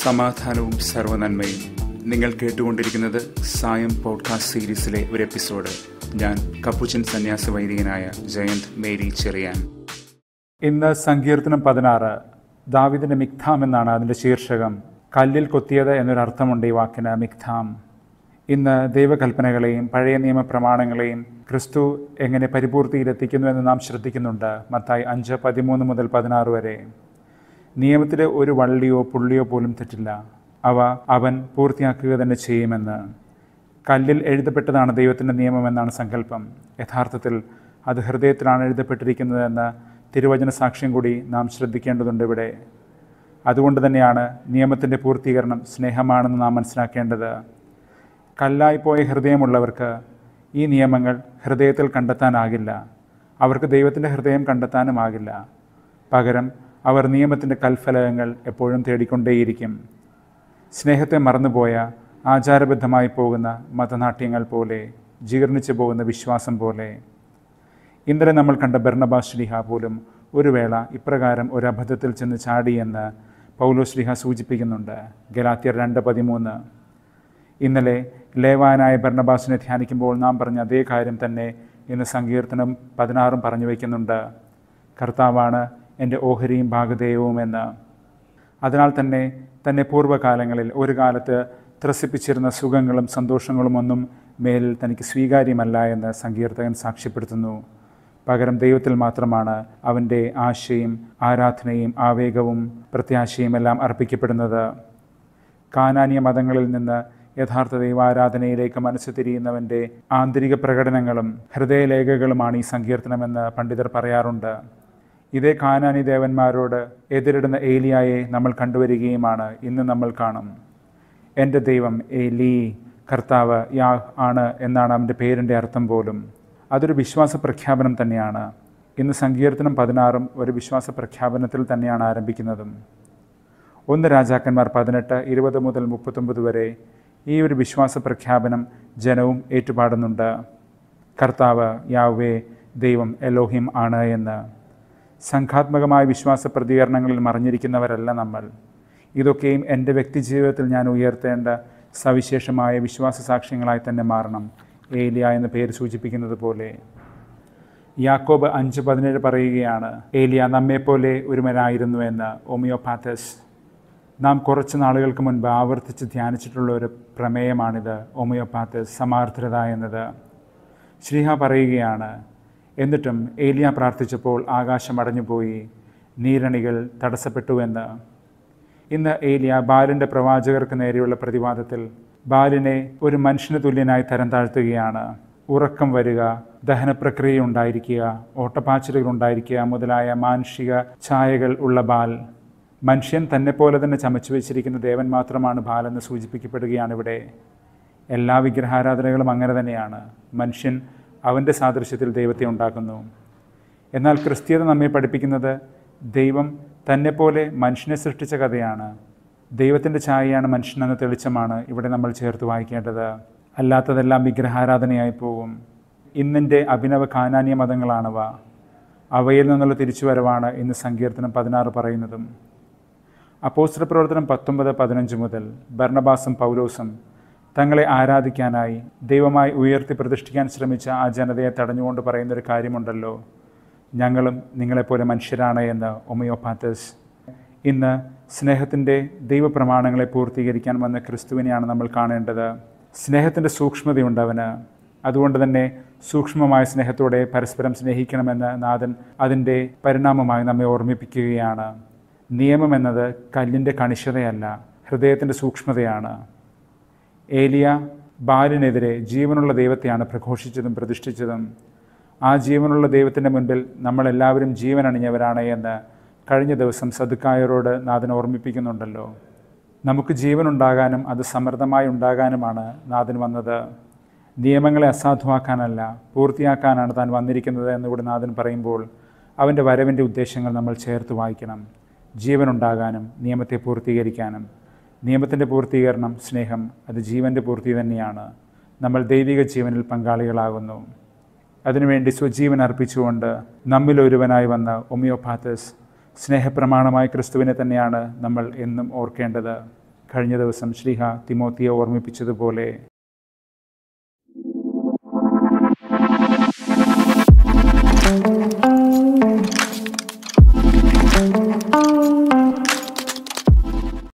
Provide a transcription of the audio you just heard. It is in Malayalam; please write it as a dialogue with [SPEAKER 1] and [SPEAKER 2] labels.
[SPEAKER 1] സമാധാനവും സർവനന്മയും നിങ്ങൾ കേട്ടുകൊണ്ടിരിക്കുന്നത് സായം പോഡ്കാസ്റ്റ് സീരീസിലെ ഒരു എപ്പിസോഡ് ഞാൻ കപ്പുച്ചൻ സന്യാസ വൈദികനായ ജയന്ത് മേരി ചെറിയാൻ ഇന്ന് സങ്കീർത്തനം പതിനാറ് ദാവിദിന്റെ മിക്താം എന്നാണ് അതിൻ്റെ ശീർഷകം കല്ലിൽ കൊത്തിയത് എന്നൊരർത്ഥമുണ്ട് ഈ വാക്കിന് മിക്താം ഇന്ന് ദൈവകൽപ്പനകളെയും പഴയ നിയമപ്രമാണങ്ങളെയും ക്രിസ്തു എങ്ങനെ പരിപൂർത്തിയിലെത്തിക്കുന്നു എന്ന് നാം ശ്രദ്ധിക്കുന്നുണ്ട് മത്തായി അഞ്ച് പതിമൂന്ന് മുതൽ പതിനാറ് വരെ നിയമത്തിലെ ഒരു വള്ളിയോ പുള്ളിയോ പോലും തെറ്റില്ല അവ അവൻ പൂർത്തിയാക്കുക തന്നെ ചെയ്യുമെന്ന് കല്ലിൽ എഴുതപ്പെട്ടതാണ് ദൈവത്തിൻ്റെ നിയമമെന്നാണ് സങ്കല്പം യഥാർത്ഥത്തിൽ അത് ഹൃദയത്തിലാണ് എഴുതപ്പെട്ടിരിക്കുന്നതെന്ന തിരുവചന സാക്ഷ്യം കൂടി നാം ശ്രദ്ധിക്കേണ്ടതുണ്ട് ഇവിടെ അതുകൊണ്ട് തന്നെയാണ് നിയമത്തിൻ്റെ പൂർത്തീകരണം സ്നേഹമാണെന്ന് നാം മനസ്സിലാക്കേണ്ടത് കല്ലായിപ്പോയ ഹൃദയമുള്ളവർക്ക് ഈ നിയമങ്ങൾ ഹൃദയത്തിൽ കണ്ടെത്താനാകില്ല അവർക്ക് ദൈവത്തിൻ്റെ ഹൃദയം കണ്ടെത്താനുമാകില്ല പകരം അവർ നിയമത്തിൻ്റെ കൽഫലകങ്ങൾ എപ്പോഴും തേടിക്കൊണ്ടേയിരിക്കും സ്നേഹത്തെ മറന്നുപോയ ആചാരബദ്ധമായി പോകുന്ന മതനാട്യങ്ങൾ പോലെ ജീർണിച്ചു പോകുന്ന വിശ്വാസം പോലെ ഇന്നലെ നമ്മൾ കണ്ട ബെർണബാ ശ്ലിഹ പോലും ഒരു വേള ഇപ്രകാരം ഒരു അബദ്ധത്തിൽ ചെന്ന് ചാടിയെന്ന് പൗലോ ശ്ലിഹ സൂചിപ്പിക്കുന്നുണ്ട് ഗലാത്തിയർ രണ്ട് പതിമൂന്ന് ഇന്നലെ ലേവാനായ ഭരണബാസിനെ ധ്യാനിക്കുമ്പോൾ നാം പറഞ്ഞ അതേ കാര്യം തന്നെ ഇന്ന് സങ്കീർത്തനം പതിനാറും പറഞ്ഞു വയ്ക്കുന്നുണ്ട് കർത്താവാണ് എൻ്റെ ഓഹരിയും ഭാഗധേയവും എന്ന് അതിനാൽ തന്നെ തന്നെ പൂർവ്വകാലങ്ങളിൽ ഒരു കാലത്ത് ത്രസിപ്പിച്ചിരുന്ന സുഖങ്ങളും സന്തോഷങ്ങളും ഒന്നും മേലിൽ തനിക്ക് സ്വീകാര്യമല്ല എന്ന് സങ്കീർത്തകൻ സാക്ഷ്യപ്പെടുത്തുന്നു പകരം ദൈവത്തിൽ മാത്രമാണ് അവൻ്റെ ആശയും ആരാധനയും ആവേഗവും പ്രത്യാശയും എല്ലാം അർപ്പിക്കപ്പെടുന്നത് കാനാനിയ മതങ്ങളിൽ നിന്ന് യഥാർത്ഥ ദൈവാരാധനയിലേക്ക് മനസ്സ് തിരിയുന്നവൻ്റെ ആന്തരിക പ്രകടനങ്ങളും ഹൃദയലേഖകളുമാണ് ഈ സങ്കീർത്തനമെന്ന് പണ്ഡിതർ പറയാറുണ്ട് ഇതേ കാനാനി ദേവന്മാരോട് എതിരിടുന്ന ഏലിയായെ നമ്മൾ കണ്ടുവരികയുമാണ് ഇന്ന് നമ്മൾ കാണും എൻ്റെ ദൈവം ഏലി കർത്താവ് യാ ആണ് എന്നാണ് അവൻ്റെ പേരിൻ്റെ അർത്ഥം പോലും അതൊരു വിശ്വാസ പ്രഖ്യാപനം തന്നെയാണ് ഇന്ന് സങ്കീർത്തനം പതിനാറും ഒരു വിശ്വാസ പ്രഖ്യാപനത്തിൽ തന്നെയാണ് ആരംഭിക്കുന്നതും ഒന്ന് രാജാക്കന്മാർ പതിനെട്ട് ഇരുപത് മുതൽ മുപ്പത്തൊമ്പത് വരെ ഈ ഒരു വിശ്വാസ പ്രഖ്യാപനം ജനവും ഏറ്റുപാടുന്നുണ്ട് കർത്താവ് യാവേ ദൈവം എലോഹിം ആണ് എന്ന് സംഘാത്മകമായ വിശ്വാസ പ്രതികരണങ്ങളിൽ മറിഞ്ഞിരിക്കുന്നവരല്ല നമ്മൾ ഇതൊക്കെയും എൻ്റെ വ്യക്തിജീവിതത്തിൽ ഞാൻ ഉയർത്തേണ്ട സവിശേഷമായ വിശ്വാസ സാക്ഷ്യങ്ങളായി തന്നെ മാറണം ഏലിയ എന്ന പേര് സൂചിപ്പിക്കുന്നത് പോലെ യാക്കോബ് അഞ്ച് പതിനേഴ് പറയുകയാണ് ഏലിയ നമ്മെപ്പോലെ ഒരുമനായിരുന്നു എന്ന് ഒമിയോപാത്തസ് നാം കുറച്ച് നാളുകൾക്ക് മുൻപ് ആവർത്തിച്ച് ധ്യാനിച്ചിട്ടുള്ള ഒരു പ്രമേയമാണിത് ഒമിയോപാത്തസ് സമാർദ്രത എന്നത് ശ്രീഹ പറയുകയാണ് എന്നിട്ടും ഏലിയ പ്രാർത്ഥിച്ചപ്പോൾ ആകാശം അടഞ്ഞുപോയി നീരണികൾ തടസ്സപ്പെട്ടുവെന്ന് ഇന്ന് ഏലിയ ബാലിൻ്റെ പ്രവാചകർക്ക് നേരെയുള്ള പ്രതിവാദത്തിൽ ബാലിനെ ഒരു മനുഷ്യന് തുല്യനായി തരം താഴ്ത്തുകയാണ് ഉറക്കം വരിക ദഹനപ്രക്രിയ ഉണ്ടായിരിക്കുക ഓട്ടപ്പാച്ചിലുകൾ ഉണ്ടായിരിക്കുക മുതലായ മാനുഷിക ഛായകൾ ഉള്ള ബാൽ മനുഷ്യൻ തന്നെ പോലെ തന്നെ ചമച്ചു വെച്ചിരിക്കുന്ന ദേവൻ മാത്രമാണ് ബാലെന്ന് സൂചിപ്പിക്കപ്പെടുകയാണ് ഇവിടെ എല്ലാ വിഗ്രഹാരാധനകളും അങ്ങനെ തന്നെയാണ് മനുഷ്യൻ അവൻ്റെ സാദൃശ്യത്തിൽ ദൈവത്തെ ഉണ്ടാക്കുന്നു എന്നാൽ ക്രിസ്തീയത നമ്മെ പഠിപ്പിക്കുന്നത് ദൈവം തന്നെപ്പോലെ മനുഷ്യനെ സൃഷ്ടിച്ച കഥയാണ് ദൈവത്തിൻ്റെ ഛായയാണ് മനുഷ്യനെന്ന തെളിച്ചമാണ് ഇവിടെ നമ്മൾ ചേർത്ത് വായിക്കേണ്ടത് അല്ലാത്തതെല്ലാം വിഗ്രഹാരാധനയായി പോകും ഇന്നിൻ്റെ അഭിനവ കാനാന്യ മതങ്ങളാണവ അവയിൽ നിന്നുള്ള തിരിച്ചുവരവാണ് ഇന്ന് സങ്കീർത്തനം പതിനാറ് പറയുന്നതും അപ്പോസ്റ്റർ പ്രവർത്തനം പത്തൊമ്പത് പതിനഞ്ച് മുതൽ ഭരണബാസും പൗലോസും തങ്ങളെ ആരാധിക്കാനായി ദൈവമായി ഉയർത്തി പ്രതിഷ്ഠിക്കാൻ ശ്രമിച്ച ആ ജനതയെ തടഞ്ഞുകൊണ്ട് പറയുന്നൊരു കാര്യമുണ്ടല്ലോ ഞങ്ങളും നിങ്ങളെപ്പോലെ മനുഷ്യരാണ് എന്ന് ഒമിയോപാത്തസ് ഇന്ന് സ്നേഹത്തിൻ്റെ ദൈവപ്രമാണങ്ങളെ പൂർത്തീകരിക്കാൻ വന്ന ക്രിസ്തുവിനെയാണ് നമ്മൾ കാണേണ്ടത് സ്നേഹത്തിൻ്റെ സൂക്ഷ്മതയുണ്ടവന് അതുകൊണ്ട് തന്നെ സൂക്ഷ്മമായ സ്നേഹത്തോടെ പരസ്പരം സ്നേഹിക്കണമെന്ന് നാഥൻ അതിൻ്റെ പരിണാമമായി നമ്മെ ഓർമ്മിപ്പിക്കുകയാണ് നിയമം എന്നത് കല്ലിൻ്റെ കണിശതയല്ല ഹൃദയത്തിൻ്റെ സൂക്ഷ്മതയാണ് ഏലിയ ബാലിനെതിരെ ജീവനുള്ള ദൈവത്തെയാണ് പ്രഘോഷിച്ചതും പ്രതിഷ്ഠിച്ചതും ആ ജീവനുള്ള ദൈവത്തിൻ്റെ മുൻപിൽ നമ്മളെല്ലാവരും ജീവൻ അണിഞ്ഞവരാണ് എന്ന് കഴിഞ്ഞ ദിവസം സദുക്കായരോട് നാഥൻ ഓർമ്മിപ്പിക്കുന്നുണ്ടല്ലോ നമുക്ക് ഉണ്ടാകാനും അത് സമൃദ്ധമായി ഉണ്ടാകാനുമാണ് നാഥൻ വന്നത് നിയമങ്ങളെ അസാധുവാക്കാനല്ല പൂർത്തിയാക്കാനാണ് താൻ വന്നിരിക്കുന്നത് എന്നുകൂടി നാഥൻ പറയുമ്പോൾ അവൻ്റെ വരവിൻ്റെ ഉദ്ദേശങ്ങൾ നമ്മൾ ചേർത്ത് വായിക്കണം ജീവനുണ്ടാകാനും നിയമത്തെ പൂർത്തീകരിക്കാനും നിയമത്തിൻ്റെ പൂർത്തീകരണം സ്നേഹം അത് ജീവൻ്റെ പൂർത്തി തന്നെയാണ് നമ്മൾ ദൈവിക ജീവനിൽ പങ്കാളികളാകുന്നു അതിനുവേണ്ടി സ്വജീവൻ അർപ്പിച്ചുകൊണ്ട് നമ്മിലൊരുവനായി വന്ന ഒമിയോപാത്തസ് സ്നേഹപ്രമാണമായ ക്രിസ്തുവിനെ തന്നെയാണ് നമ്മൾ എന്നും ഓർക്കേണ്ടത് കഴിഞ്ഞ ദിവസം ശ്രീഹ തിമോത്തിയെ ഓർമ്മിപ്പിച്ചതുപോലെ thank you